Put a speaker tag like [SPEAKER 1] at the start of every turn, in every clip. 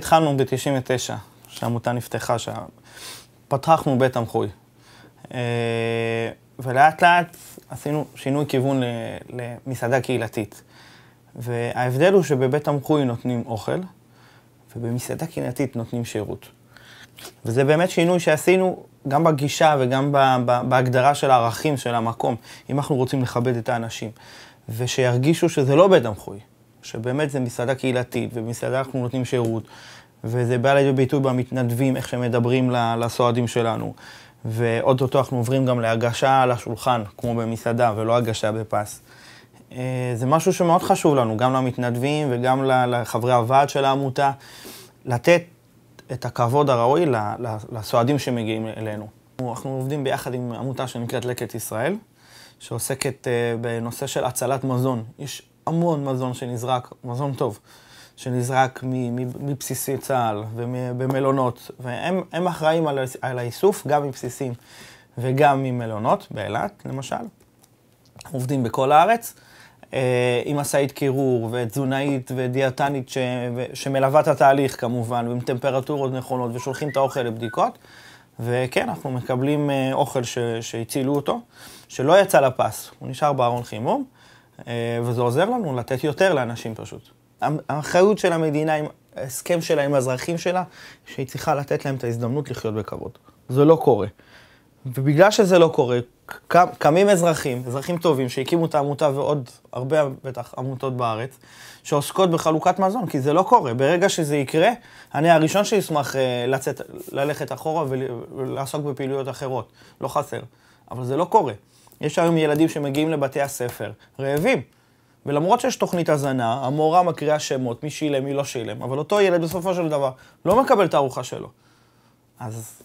[SPEAKER 1] התחלנו ב-99, כשהעמותה נפתחה, פתחנו בית תמחוי. אה, ולאט לאט עשינו שינוי כיוון למסעדה קהילתית. וההבדל הוא שבבית תמחוי נותנים אוכל, ובמסעדה קהילתית נותנים שירות. וזה באמת שינוי שעשינו גם בגישה וגם בהגדרה של הערכים של המקום, אם אנחנו רוצים לכבד את האנשים. ושירגישו שזה לא בית המחוי, שבאמת זה מסעדה קהילתית, ובמסעדה אנחנו נותנים שירות, וזה בא לידי ביטוי במתנדבים, איך שמדברים לסועדים שלנו. ואו-טו-טו אנחנו עוברים גם להגשה על השולחן, כמו במסעדה, ולא הגשה בפס. אה, זה משהו שמאוד חשוב לנו, גם למתנדבים וגם לחברי הוועד של העמותה, לתת את הכבוד הראוי לסועדים שמגיעים אלינו. אנחנו עובדים ביחד עם עמותה שנקראת לקט ישראל, שעוסקת אה, בנושא של הצלת מזון. יש המון מזון שנזרק, מזון טוב, שנזרק מבסיסי צה"ל ובמלונות, והם אחראים על, על האיסוף גם מבסיסים וגם ממלונות, באילת למשל. עובדים בכל הארץ. אה, עם משאית קירור ותזונאית ודיאטנית ש... שמלווה את התהליך כמובן, ועם טמפרטורות נכונות, ושולחים את האוכל לבדיקות. וכן, אנחנו מקבלים אה, אוכל ש, שהצילו אותו, שלא יצא לפס, הוא נשאר בארון חימום, אה, וזה עוזר לנו לתת יותר לאנשים פשוט. האחריות של המדינה, ההסכם שלה עם האזרחים שלה, שהיא צריכה לתת להם את ההזדמנות לחיות בכבוד. זה לא קורה. ובגלל שזה לא קורה, קם, קמים אזרחים, אזרחים טובים, שהקימו את העמותה ועוד הרבה בטח עמותות בארץ, שעוסקות בחלוקת מזון, כי זה לא קורה. ברגע שזה יקרה, אני הראשון שישמח אה, לצאת, ללכת אחורה ולעסוק בפעילויות אחרות, לא חסר. אבל זה לא קורה. יש היום ילדים שמגיעים לבתי הספר, רעבים. ולמרות שיש תוכנית הזנה, המורה מקריאה שמות, מי שילם, מי לא שילם, אבל אותו ילד בסופו של דבר לא מקבל את הארוחה שלו. אז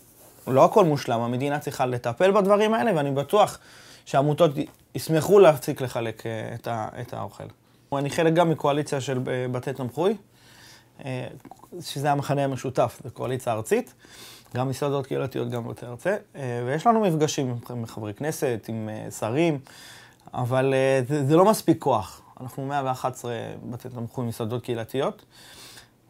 [SPEAKER 1] לא הכל מושלם, המדינה צריכה לטפל בדברים האלה, ואני בטוח שהעמותות ישמחו להפסיק לחלק אה, את, ה, את האוכל. אני חלק גם מקואליציה של אה, בתי תמחוי, אה, שזה המחנה המשותף, זו קואליציה ארצית, גם מסעדות קהילתיות, גם בתי ארצה, ויש לנו מפגשים עם חברי כנסת, עם שרים, אבל זה, זה לא מספיק כוח. אנחנו 111 בתי תמחוי מסעדות קהילתיות,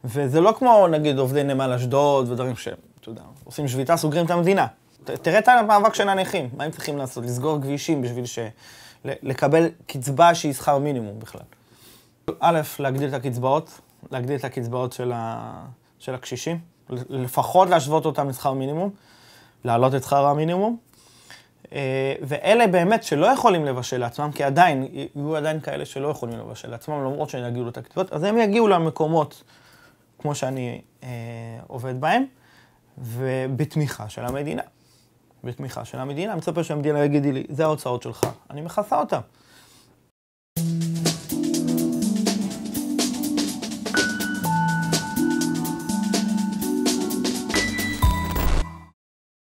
[SPEAKER 1] וזה לא כמו נגיד עובדי נמל אשדוד ודברים שהם. תודה. עושים שביתה, סוגרים את המדינה. ת, תראה את המאבק של הנכים, מה הם צריכים לעשות? לסגור כבישים בשביל ש... לקבל קצבה שהיא שכר מינימום בכלל. א', להגדיל את הקצבאות, להגדיל את הקצבאות של, ה... של הקשישים, לפחות להשוות אותם לשכר מינימום, להעלות את שכר המינימום. אה, ואלה באמת שלא יכולים לבשל לעצמם, כי עדיין, יהיו עדיין כאלה שלא יכולים לבשל לעצמם, למרות שהם יגיעו לתקציבות, אז הם יגיעו למקומות כמו שאני אה, עובד בהם. ובתמיכה של המדינה. בתמיכה של המדינה, מצפה שהמדינה יגידי לי, זה ההוצאות שלך, אני מכסה אותן.